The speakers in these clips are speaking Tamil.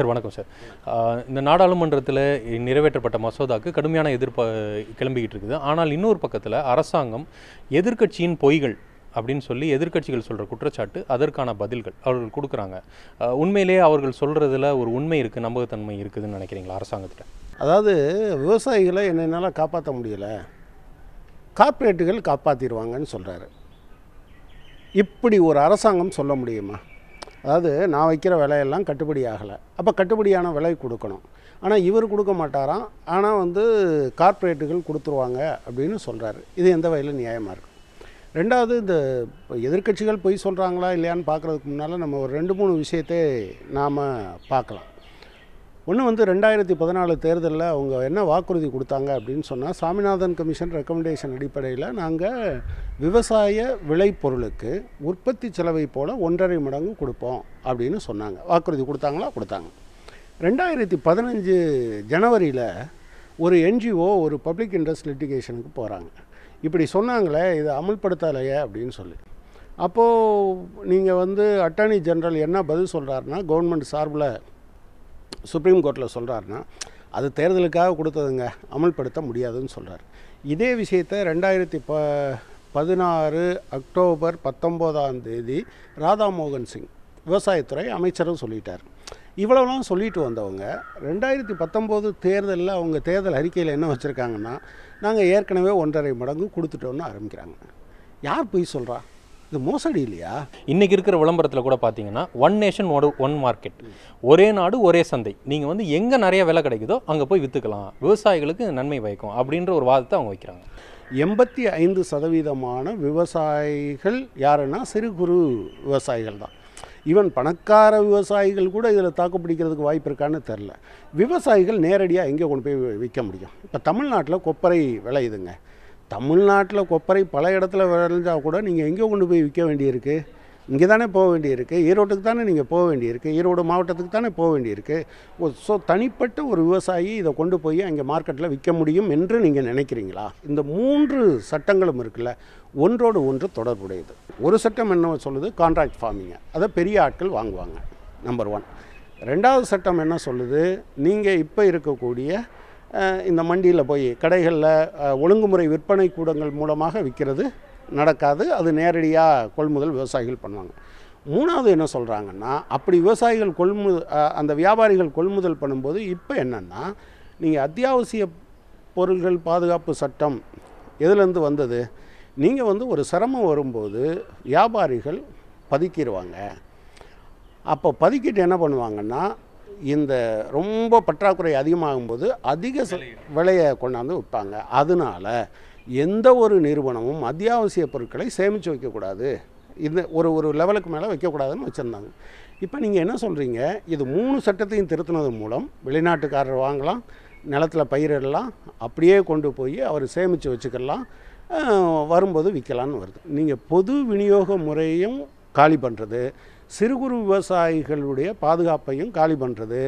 சார் வணக்கம் சார் இந்த நாடாளுமன்றத்தில் நிறைவேற்றப்பட்ட மசோதாக்கு கடுமையான எதிர்ப்பு கிளம்பிக்கிட்டு இருக்குது ஆனால் இன்னொரு பக்கத்தில் அரசாங்கம் எதிர்க்கட்சியின் பொய்கள் அப்படின்னு சொல்லி எதிர்க்கட்சிகள் சொல்கிற குற்றச்சாட்டு அதற்கான பதில்கள் அவர்கள் கொடுக்குறாங்க உண்மையிலேயே அவர்கள் சொல்கிறதுல ஒரு உண்மை இருக்குது நம்பகத்தன்மை இருக்குதுன்னு நினைக்கிறீங்களா அரசாங்கத்தில் அதாவது விவசாயிகளை என்னென்னால காப்பாற்ற முடியலை கார்ப்பரேட்டுகள் காப்பாற்றிடுவாங்கன்னு சொல்கிறாரு இப்படி ஒரு அரசாங்கம் சொல்ல முடியுமா அதாவது நான் வைக்கிற விலையெல்லாம் கட்டுப்படி ஆகலை அப்போ கட்டுப்படியான விலை கொடுக்கணும் ஆனால் இவர் கொடுக்க மாட்டாராம் ஆனால் வந்து கார்ப்பரேட்டுகள் கொடுத்துருவாங்க அப்படின்னு சொல்கிறாரு இது எந்த வகையில் நியாயமாக இருக்கும் ரெண்டாவது இந்த எதிர்கட்சிகள் பொய் சொல்கிறாங்களா இல்லையான்னு பார்க்குறதுக்கு முன்னால் நம்ம ஒரு ரெண்டு மூணு விஷயத்தை நாம் பார்க்கலாம் ஒன்று வந்து ரெண்டாயிரத்தி பதினாலு தேர்தலில் அவங்க என்ன வாக்குறுதி கொடுத்தாங்க அப்படின்னு சொன்னால் சாமிநாதன் கமிஷன் ரெக்கமெண்டேஷன் அடிப்படையில் நாங்கள் விவசாய விளைபொருளுக்கு உற்பத்தி செலவை போல் ஒன்றரை மடங்கு கொடுப்போம் அப்படின்னு சொன்னாங்க வாக்குறுதி கொடுத்தாங்களா கொடுத்தாங்க ரெண்டாயிரத்தி பதினஞ்சு ஜனவரியில் ஒரு என்ஜிஓ ஒரு பப்ளிக் இன்ட்ரெஸ்ட் லிட்டிகேஷனுக்கு போகிறாங்க இப்படி சொன்னாங்களே இதை அமல்படுத்தலையே அப்படின்னு சொல்லி அப்போது நீங்கள் வந்து அட்டார்னி ஜென்ரல் என்ன பதில் சொல்கிறாருன்னா கவர்மெண்ட் சார்பில் சுப்ரீம் கோர்ட்டில் சொல்கிறாருன்னா அது தேர்தலுக்காக கொடுத்ததுங்க அமல்படுத்த முடியாதுன்னு சொல்கிறார் இதே விஷயத்தை ரெண்டாயிரத்தி ப பதினாறு அக்டோபர் பத்தொம்போதாம் தேதி ராதாமோகன் சிங் விவசாயத்துறை அமைச்சரும் சொல்லிட்டார் இவ்வளோலாம் சொல்லிட்டு வந்தவங்க ரெண்டாயிரத்தி பத்தொம்போது தேர்தலில் அவங்க தேர்தல் அறிக்கையில் என்ன வச்சுருக்காங்கன்னா நாங்கள் ஏற்கனவே ஒன்றரை மடங்கு கொடுத்துட்டோன்னு ஆரம்பிக்கிறாங்க யார் போய் சொல்கிறா இது மோசடி இல்லையா இன்றைக்கி இருக்கிற விளம்பரத்தில் கூட பார்த்தீங்கன்னா ஒன் நேஷன் ஒன் மார்க்கெட் ஒரே நாடு ஒரே சந்தை நீங்கள் வந்து எங்கே நிறைய விலை கிடைக்குதோ அங்கே போய் விற்றுக்கலாம் விவசாயிகளுக்கு நன்மை பயக்கும் அப்படின்ற ஒரு வாதத்தை அவங்க வைக்கிறாங்க எண்பத்தி ஐந்து சதவீதமான விவசாயிகள் யாருன்னா சிறு குறு விவசாயிகள் தான் ஈவன் பணக்கார விவசாயிகள் கூட இதில் தாக்கு பிடிக்கிறதுக்கு வாய்ப்பு இருக்கான்னு தெரில விவசாயிகள் நேரடியாக எங்கே கொண்டு போய் விற்க முடியும் இப்போ தமிழ்நாட்டில் கொப்பரை விளையுதுங்க தமிழ்நாட்டில் கொப்பரை பல இடத்துல விளைஞ்சால் கூட நீங்கள் எங்கே கொண்டு போய் விற்க வேண்டியிருக்கு இங்கே தானே போக வேண்டியிருக்கு ஈரோட்டுக்கு தானே நீங்கள் போக வேண்டியிருக்கு ஈரோடு மாவட்டத்துக்கு தானே போக வேண்டியிருக்கு ஸோ தனிப்பட்ட ஒரு விவசாயி இதை கொண்டு போய் அங்கே மார்க்கெட்டில் விற்க முடியும் என்று நீங்கள் நினைக்கிறீங்களா இந்த மூன்று சட்டங்களும் இருக்குல்ல ஒன்றோடு ஒன்று தொடர்புடையது ஒரு சட்டம் என்ன சொல்லுது கான்ட்ராக்ட் ஃபார்மிங்கை அதை பெரிய ஆட்கள் வாங்குவாங்க நம்பர் ஒன் ரெண்டாவது சட்டம் என்ன சொல்லுது நீங்கள் இப்போ இருக்கக்கூடிய இந்த மண்டியில் போய் கடைகளில் ஒழுங்குமுறை விற்பனை கூடங்கள் மூலமாக விற்கிறது நடக்காது அது நேரடியாக கொள்முதல் விவசாயிகள் பண்ணுவாங்க மூணாவது என்ன சொல்கிறாங்கன்னா அப்படி விவசாயிகள் கொள்மு அந்த வியாபாரிகள் கொள்முதல் பண்ணும்போது இப்போ என்னென்னா நீங்கள் அத்தியாவசிய பொருள்கள் பாதுகாப்பு சட்டம் எதுலேருந்து வந்தது நீங்கள் வந்து ஒரு சிரமம் வரும்போது வியாபாரிகள் பதுக்கிடுவாங்க அப்போ பதுக்கிட்டு என்ன பண்ணுவாங்கன்னா இந்த ரொம்ப பற்றாக்குறை அதிகமாகும்போது அதிக விலையை கொண்டாந்து விற்பாங்க அதனால் எந்த ஒரு நிறுவனமும் அத்தியாவசிய பொருட்களை சேமித்து வைக்கக்கூடாது இந்த ஒரு ஒரு லெவலுக்கு மேலே வைக்கக்கூடாதுன்னு வச்சுருந்தாங்க இப்போ நீங்கள் என்ன சொல்கிறீங்க இது மூணு சட்டத்தையும் திருத்தினது மூலம் வெளிநாட்டுக்காரர் வாங்கலாம் நிலத்தில் பயிரிடலாம் அப்படியே கொண்டு போய் அவர் சேமித்து வச்சுக்கலாம் வரும்போது விற்கலான்னு வருது நீங்கள் பொது விநியோக முறையும் காலி பண்ணுறது சிறு குறு விவசாயிகளுடைய பாதுகாப்பையும் காலி பண்ணுறது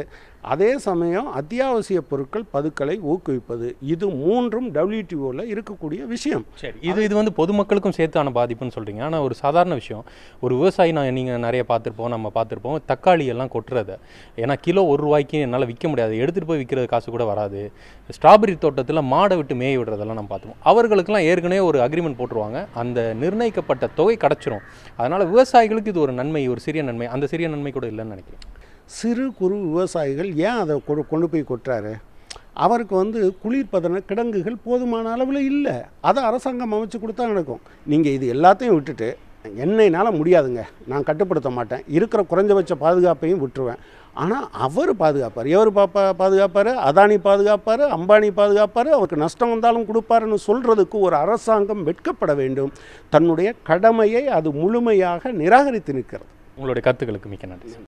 அதே சமயம் அத்தியாவசிய பொருட்கள் பதுக்களை ஊக்குவிப்பது இது மூன்றும் டபிள்யூடிஓவில் இருக்கக்கூடிய விஷயம் சரி இது இது வந்து பொதுமக்களுக்கும் சேர்த்தான பாதிப்புன்னு சொல்கிறீங்க ஆனால் ஒரு சாதாரண விஷயம் ஒரு விவசாயி நான் நீங்கள் நிறைய பார்த்துருப்போம் நம்ம பார்த்துருப்போம் தக்காளி எல்லாம் கொட்டுறத ஏன்னா கிலோ ஒரு ரூபாய்க்கு என்னால் விற்க முடியாது எடுத்துகிட்டு போய் விற்கிறது காசு கூட வராது ஸ்ட்ராபெரி தோட்டத்தில் மாடை விட்டு மேய விடுறதெல்லாம் நம்ம பார்த்துருவோம் அவர்களுக்கெல்லாம் ஏற்கனவே ஒரு அக்ரிமெண்ட் போட்டுருவாங்க அந்த நிர்ணயிக்கப்பட்ட தொகை கிடச்சிரும் அதனால் விவசாயிகளுக்கு இது ஒரு நன்மை ஒரு சிறு சிறிய நன்மை அந்த சிறிய நன்மை கூட இல்லைன்னு நினைக்கிறேன் சிறு குறு விவசாயிகள் ஏன் அதை கொண்டு போய் கொட்டுறாரு அவருக்கு வந்து குளிர்பதன கிடங்குகள் போதுமான அளவில் இல்லை அதை அரசாங்கம் அமைச்சு கொடுத்தா நடக்கும் நீங்கள் இது எல்லாத்தையும் விட்டுட்டு என்னைனால முடியாதுங்க நான் கட்டுப்படுத்த மாட்டேன் இருக்கிற குறைஞ்சபட்ச பாதுகாப்பையும் விட்டுருவேன் ஆனால் அவர் பாதுகாப்பார் எவர் பாப்பா பாதுகாப்பார் அதானி பாதுகாப்பார் அம்பானி பாதுகாப்பார் அவருக்கு நஷ்டம் வந்தாலும் கொடுப்பாருன்னு சொல்கிறதுக்கு ஒரு அரசாங்கம் வெட்கப்பட வேண்டும் தன்னுடைய கடமையை அது முழுமையாக நிராகரித்து நிற்கிறது உங்களுடைய கருத்துக்களுக்கு மிக்க நன்றி